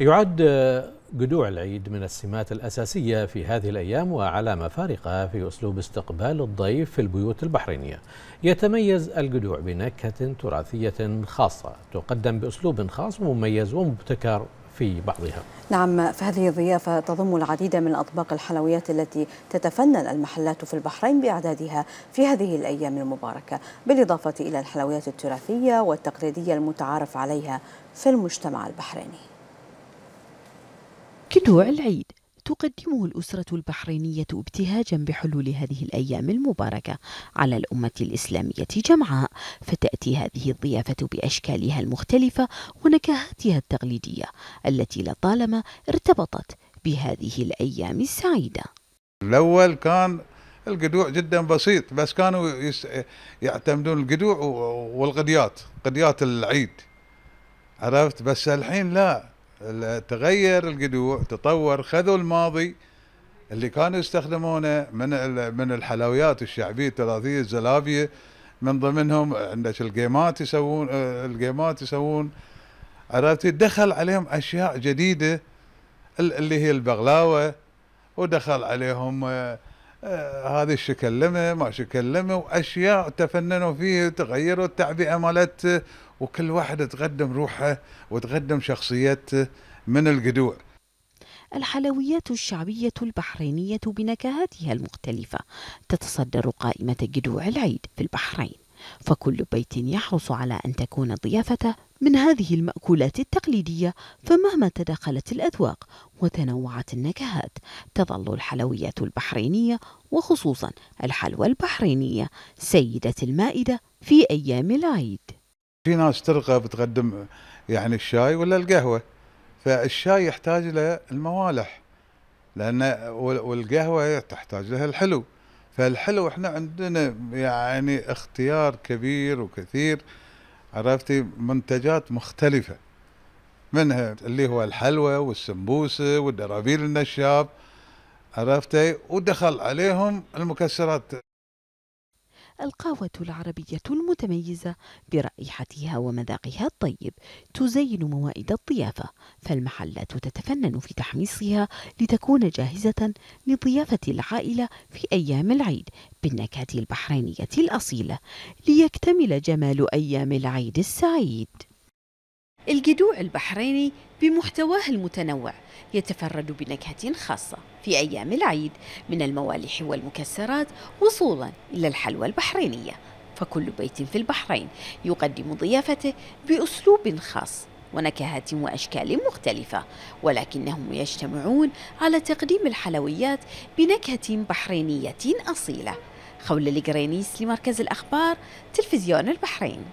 يعد جدوع العيد من السمات الأساسية في هذه الأيام وعلامة فارقة في أسلوب استقبال الضيف في البيوت البحرينية يتميز الجدوع بنكهة تراثية خاصة تقدم بأسلوب خاص ومميز ومبتكر في بعضها نعم فهذه الضيافة تضم العديد من أطباق الحلويات التي تتفنن المحلات في البحرين بإعدادها في هذه الأيام المباركة بالإضافة إلى الحلويات التراثية والتقليدية المتعارف عليها في المجتمع البحريني كدوع العيد تقدمه الأسرة البحرينية ابتهاجا بحلول هذه الأيام المباركة على الأمة الإسلامية جمعاء فتأتي هذه الضيافة بأشكالها المختلفة ونكهاتها التقليدية التي لطالما ارتبطت بهذه الأيام السعيدة الأول كان القدوع جدا بسيط بس كانوا يعتمدون القدوع والغديات قديات العيد عرفت بس الحين لا تغير القدوع تطور خذوا الماضي اللي كانوا يستخدمونه من من الحلويات الشعبيه التراثيه الزلابيه من ضمنهم عندك الجيمات يسوون الجيمات يسوون عرفت دخل عليهم اشياء جديده اللي هي البغلاوه ودخل عليهم آه، آه، هذه الشكلمه ما شكلمه واشياء تفننوا فيه وتغيروا التعبئه مالت وكل واحد تقدم روحه وتقدم شخصيته من القدوع الحلويات الشعبية البحرينية بنكهاتها المختلفة تتصدر قائمة قدوع العيد في البحرين فكل بيت يحرص على أن تكون ضيافته من هذه المأكولات التقليدية فمهما تداخلت الأذواق وتنوعت النكهات تظل الحلويات البحرينية وخصوصا الحلوى البحرينية سيدة المائدة في أيام العيد في ناس ترقى بتقدم يعني الشاي ولا القهوه فالشاي يحتاج الى الموالح لان والقهوه تحتاج لها الحلو فالحلو احنا عندنا يعني اختيار كبير وكثير عرفتي منتجات مختلفه منها اللي هو الحلوى والسمبوسه والدرابيل النشاب عرفتي ودخل عليهم المكسرات القهوة العربية المتميزة برائحتها ومذاقها الطيب تزين موائد الضيافة فالمحلات تتفنن في تحميصها لتكون جاهزة لضيافة العائلة في أيام العيد بالنكهة البحرينية الأصيلة ليكتمل جمال أيام العيد السعيد الجدوع البحريني بمحتواه المتنوع يتفرد بنكهة خاصة في أيام العيد من الموالح والمكسرات وصولا إلى الحلوى البحرينية فكل بيت في البحرين يقدم ضيافته بأسلوب خاص ونكهات واشكال مختلفه ولكنهم يجتمعون على تقديم الحلويات بنكهه بحرينيه اصيله خول القرينيس لمركز الاخبار تلفزيون البحرين